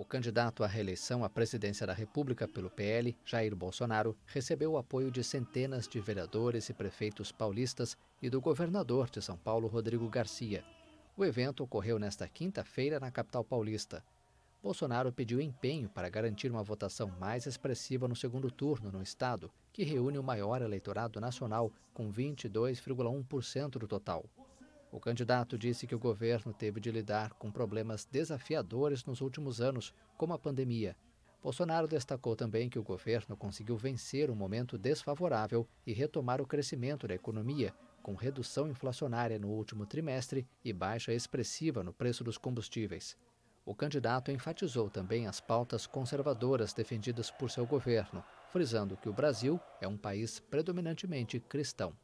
O candidato à reeleição à presidência da República pelo PL, Jair Bolsonaro, recebeu o apoio de centenas de vereadores e prefeitos paulistas e do governador de São Paulo, Rodrigo Garcia. O evento ocorreu nesta quinta-feira na capital paulista. Bolsonaro pediu empenho para garantir uma votação mais expressiva no segundo turno no estado, que reúne o maior eleitorado nacional, com 22,1% do total. O candidato disse que o governo teve de lidar com problemas desafiadores nos últimos anos, como a pandemia. Bolsonaro destacou também que o governo conseguiu vencer um momento desfavorável e retomar o crescimento da economia, com redução inflacionária no último trimestre e baixa expressiva no preço dos combustíveis. O candidato enfatizou também as pautas conservadoras defendidas por seu governo, frisando que o Brasil é um país predominantemente cristão.